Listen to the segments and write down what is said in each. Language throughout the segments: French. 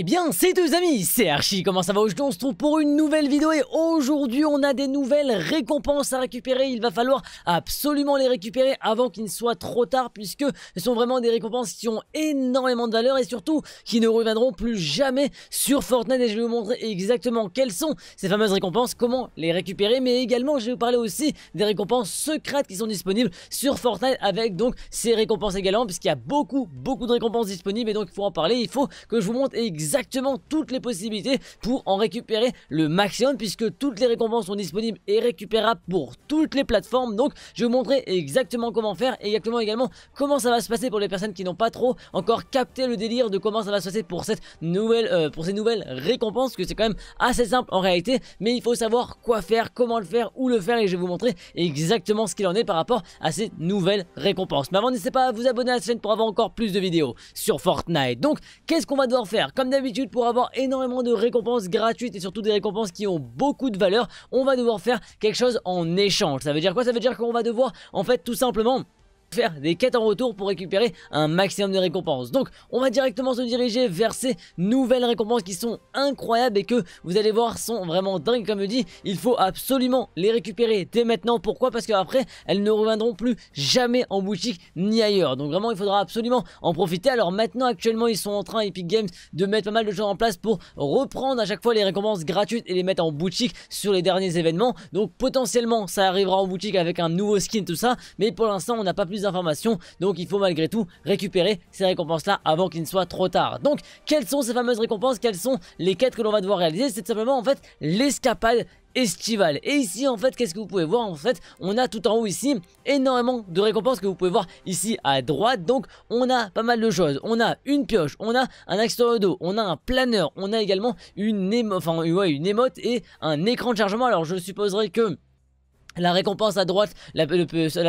Eh bien, c'est deux amis, c'est Archie, comment ça va Aujourd'hui on se trouve pour une nouvelle vidéo et aujourd'hui on a des nouvelles récompenses à récupérer. Il va falloir absolument les récupérer avant qu'il ne soit trop tard puisque ce sont vraiment des récompenses qui ont énormément de valeur et surtout qui ne reviendront plus jamais sur Fortnite et je vais vous montrer exactement quelles sont ces fameuses récompenses, comment les récupérer mais également je vais vous parler aussi des récompenses secrètes qui sont disponibles sur Fortnite avec donc ces récompenses également puisqu'il y a beaucoup beaucoup de récompenses disponibles et donc il faut en parler, il faut que je vous montre exactement exactement toutes les possibilités pour en récupérer le maximum puisque toutes les récompenses sont disponibles et récupérables pour toutes les plateformes. Donc je vais vous montrer exactement comment faire et exactement également comment ça va se passer pour les personnes qui n'ont pas trop encore capté le délire de comment ça va se passer pour cette nouvelle euh, pour ces nouvelles récompenses que c'est quand même assez simple en réalité mais il faut savoir quoi faire, comment le faire, où le faire et je vais vous montrer exactement ce qu'il en est par rapport à ces nouvelles récompenses. Mais avant n'hésitez pas à vous abonner à la chaîne pour avoir encore plus de vidéos sur Fortnite. Donc qu'est-ce qu'on va devoir faire Comme d'habitude pour avoir énormément de récompenses gratuites et surtout des récompenses qui ont beaucoup de valeur, on va devoir faire quelque chose en échange. Ça veut dire quoi Ça veut dire qu'on va devoir, en fait, tout simplement faire des quêtes en retour pour récupérer un maximum de récompenses. Donc on va directement se diriger vers ces nouvelles récompenses qui sont incroyables et que vous allez voir sont vraiment dingues comme je dis. Il faut absolument les récupérer dès maintenant. Pourquoi Parce qu'après elles ne reviendront plus jamais en boutique ni ailleurs. Donc vraiment il faudra absolument en profiter. Alors maintenant actuellement ils sont en train Epic Games de mettre pas mal de choses en place pour reprendre à chaque fois les récompenses gratuites et les mettre en boutique sur les derniers événements. Donc potentiellement ça arrivera en boutique avec un nouveau skin tout ça. Mais pour l'instant on n'a pas plus informations Donc il faut malgré tout récupérer ces récompenses-là avant qu'il ne soit trop tard. Donc quelles sont ces fameuses récompenses Quelles sont les quêtes que l'on va devoir réaliser C'est simplement en fait l'escapade estivale. Et ici, en fait, qu'est-ce que vous pouvez voir En fait, on a tout en haut ici énormément de récompenses que vous pouvez voir ici à droite. Donc, on a pas mal de choses. On a une pioche, on a un accessoire d'eau, on a un planeur, on a également une, enfin, une émote et un écran de chargement. Alors, je supposerais que la récompense à droite, la,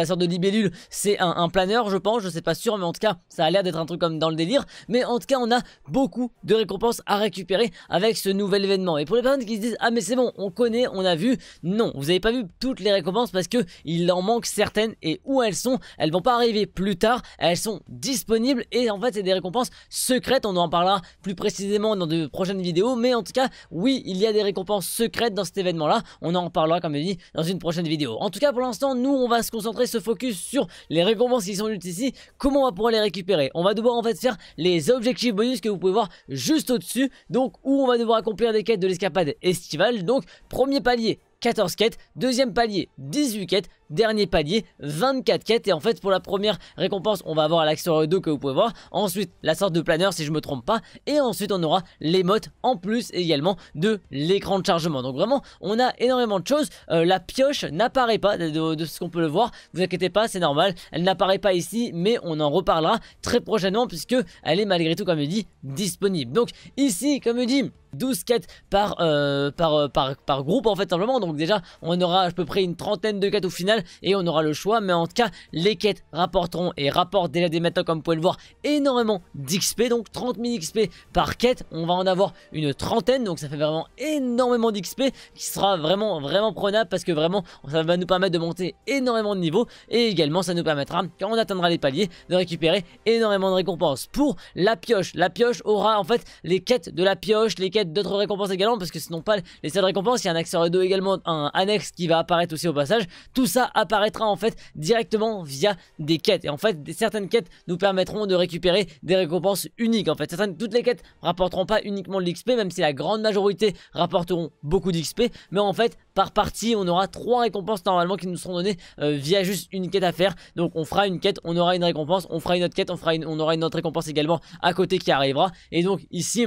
sorte de libellule, c'est un, planeur, je pense, je sais pas sûr, mais en tout cas, ça a l'air d'être un truc comme dans le délire. Mais en tout cas, on a beaucoup de récompenses à récupérer avec ce nouvel événement. Et pour les personnes qui se disent, ah mais c'est bon, on connaît, on a vu, non, vous n'avez pas vu toutes les récompenses parce que il en manque certaines et où elles sont, elles vont pas arriver plus tard, elles sont disponibles et en fait, c'est des récompenses secrètes, on en parlera plus précisément dans de prochaines vidéos. Mais en tout cas, oui, il y a des récompenses secrètes dans cet événement-là, on en parlera comme je dis dans une prochaine vidéo en tout cas, pour l'instant, nous, on va se concentrer, ce focus sur les récompenses qui sont juste ici, comment on va pouvoir les récupérer. On va devoir en fait faire les objectifs bonus que vous pouvez voir juste au-dessus, donc où on va devoir accomplir des quêtes de l'escapade estivale. Donc, premier palier, 14 quêtes, deuxième palier 18 quêtes, dernier palier, 24 quêtes. Et en fait, pour la première récompense, on va avoir l'accessoire 2 que vous pouvez voir. Ensuite, la sorte de planeur, si je me trompe pas. Et ensuite, on aura Les mottes en plus également de l'écran de chargement. Donc vraiment, on a énormément de choses. Euh, la pioche n'apparaît pas de, ce qu'on peut le voir. Vous inquiétez pas, c'est normal. Elle n'apparaît pas ici, mais on en reparlera très prochainement puisque elle est malgré tout, comme je dis, disponible. Donc ici, comme je dis, 12 quêtes par, euh, par, euh, par, par, groupe en fait simplement donc déjà on aura à peu près une trentaine de quêtes au final et on aura le choix. Mais en tout cas, les quêtes rapporteront et rapportent déjà des maintenant, comme vous pouvez le voir, énormément d'XP. Donc 30 000 XP par quête. On va en avoir une trentaine. Donc ça fait vraiment énormément d'XP qui sera vraiment, vraiment prenable parce que vraiment, ça va nous permettre de monter énormément de niveaux. Et également, ça nous permettra, quand on atteindra les paliers, de récupérer énormément de récompenses. Pour la pioche, la pioche aura en fait les quêtes de la pioche, les quêtes d'autres récompenses également parce que ce n'ont pas les seules récompenses. Il y a un accessoire 2 également, un annexe qui va apparaître aussi au passage. Tout ça apparaîtra en fait directement via des quêtes. Et en fait, certaines quêtes nous permettront de récupérer des récompenses uniques. En fait, certaines, toutes les quêtes rapporteront pas uniquement de l'XP, même si la grande majorité rapporteront beaucoup d'XP. Mais en fait, par partie, on aura trois récompenses normalement qui nous seront données euh, via juste une quête à faire. Donc on fera une quête, on aura une récompense, on fera une autre quête, on, fera on aura une autre récompense également à côté qui arrivera. Et donc ici,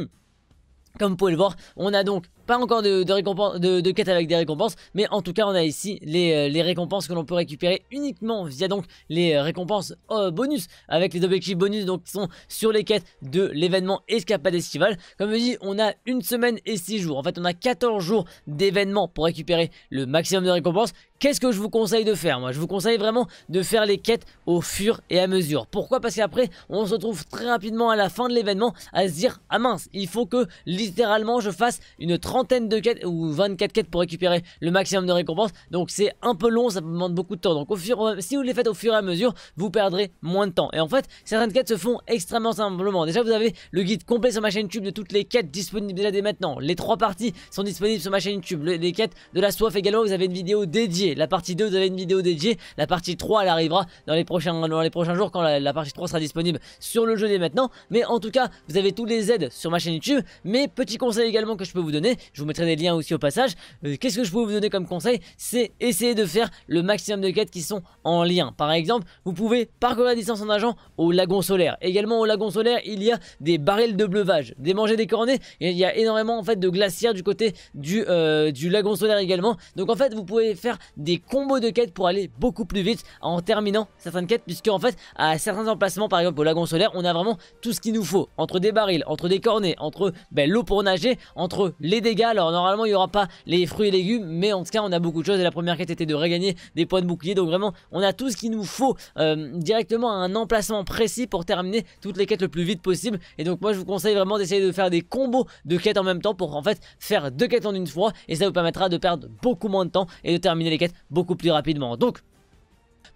comme vous pouvez le voir, on a donc encore de, de récompense, de, de quête avec des récompenses, mais en tout cas on a ici les, euh, récompenses que l'on peut récupérer uniquement via donc les euh, récompenses euh, bonus avec les objectifs bonus donc qui sont sur les quêtes de l'événement escapade estival. Comme je dis, on a une semaine et six jours. En fait, on a 14 jours d'événement pour récupérer le maximum de récompenses. Qu'est-ce que je vous conseille de faire Moi, je vous conseille vraiment de faire les quêtes au fur et à mesure. Pourquoi Parce qu'après, on se retrouve très rapidement à la fin de l'événement à se dire « Ah mince, il faut que littéralement je fasse une 30 de quêtes ou 24 quêtes pour récupérer le maximum de récompenses. Donc c'est un peu long, ça demande beaucoup de temps. Donc au fur, si vous les faites au fur et à mesure, vous perdrez moins de temps. Et en fait, certaines quêtes se font extrêmement simplement. Déjà, vous avez le guide complet sur ma chaîne YouTube de toutes les quêtes disponibles déjà dès maintenant. Les trois parties sont disponibles sur ma chaîne YouTube. les quêtes de la soif également, vous avez une vidéo dédiée. La partie 2, vous avez une vidéo dédiée. La partie 3, elle arrivera dans les prochains, les prochains jours quand la, partie 3 sera disponible sur le jeu dès maintenant. Mais en tout cas, vous avez tous les aides sur ma chaîne YouTube. Mais petit conseil également que je peux vous donner, je vous mettrai des liens aussi au passage. Euh, qu'est-ce que je peux vous donner comme conseil C'est essayer de faire le maximum de quêtes qui sont en lien. Par exemple, vous pouvez parcourir la distance en agent au lagon solaire. Également au lagon solaire, il y a des barils de bleuvage, des manger des cornets. il y a énormément en fait de glacières du côté du, euh, du lagon solaire également. Donc en fait, vous pouvez faire des combos de quêtes pour aller beaucoup plus vite en terminant certaines quêtes, puisque en fait, à certains emplacements, par exemple au lagon solaire, on a vraiment tout ce qu'il nous faut entre des barils, entre des cornets, entre ben, l'eau pour nager, entre les dégâts alors normalement il n'y aura pas les fruits et légumes, mais en tout cas on a beaucoup de choses. Et la première quête était de regagner des points de bouclier. Donc vraiment on a tout ce qu'il nous faut euh, directement à un emplacement précis pour terminer toutes les quêtes le plus vite possible. Et donc moi je vous conseille vraiment d'essayer de faire des combos de quêtes en même temps pour en fait faire deux quêtes en une fois. Et ça vous permettra de perdre beaucoup moins de temps et de terminer les quêtes beaucoup plus rapidement. Donc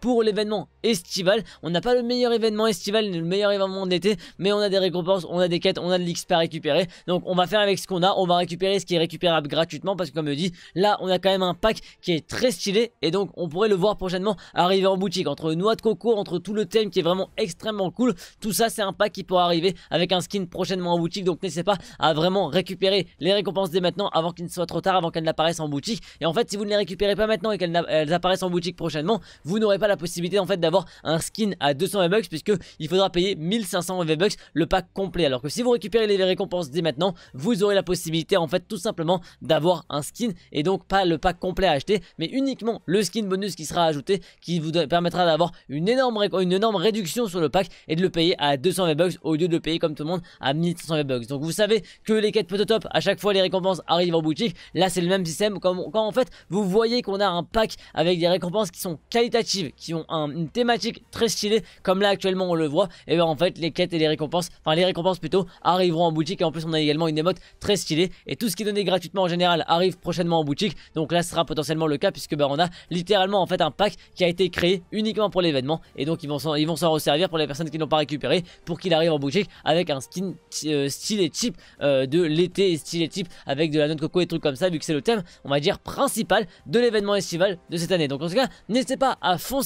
pour l'événement estival. On n'a pas le meilleur événement estival, le meilleur événement d'été, mais on a des récompenses, on a des quêtes, on a de l'XP à récupérer. Donc on va faire avec ce qu'on a, on va récupérer ce qui est récupérable gratuitement parce que comme je dis, là on a quand même un pack qui est très stylé et donc on pourrait le voir prochainement arriver en boutique. Entre noix de coco, entre tout le thème qui est vraiment extrêmement cool, tout ça c'est un pack qui pourra arriver avec un skin prochainement en boutique. Donc n'hésitez pas à vraiment récupérer les récompenses dès maintenant avant qu'il ne soit trop tard, avant qu'elles n'apparaissent en boutique. Et en fait si vous ne les récupérez pas maintenant et qu'elles apparaissent en boutique prochainement, vous n'aurez pas la possibilité en fait d'avoir un skin à 200 V-Bucks puisque il faudra payer 1500 V-Bucks le pack complet. Alors que si vous récupérez les récompenses dès maintenant, vous aurez la possibilité en fait tout simplement d'avoir un skin et donc pas le pack complet à acheter mais uniquement le skin bonus qui sera ajouté qui vous permettra d'avoir une énorme, une énorme réduction sur le pack et de le payer à 200 V-Bucks au lieu de le payer comme tout le monde à 1500 V-Bucks. Donc vous savez que les quêtes top à chaque fois les récompenses arrivent en boutique. Là c'est le même système comme quand en fait vous voyez qu'on a un pack avec des récompenses qui sont qualitatives, qui ont une thématique très stylée, comme là actuellement on le voit, et bien en fait les quêtes et les récompenses, enfin les récompenses plutôt, arriveront en boutique. Et en plus on a également une émote très stylée. Et tout ce qui est donné gratuitement en général arrive prochainement en boutique. Donc là ce sera potentiellement le cas puisque ben, on a littéralement en fait un pack qui a été créé uniquement pour l'événement. Et donc ils vont s'en resservir pour les personnes qui n'ont pas récupéré pour qu'il arrive en boutique avec un skin euh, stylé type euh, de l'été stylé type avec de la noix de coco et trucs comme ça vu que c'est le thème on va dire principal de l'événement estival de cette année. Donc en tout cas n'hésitez pas à foncer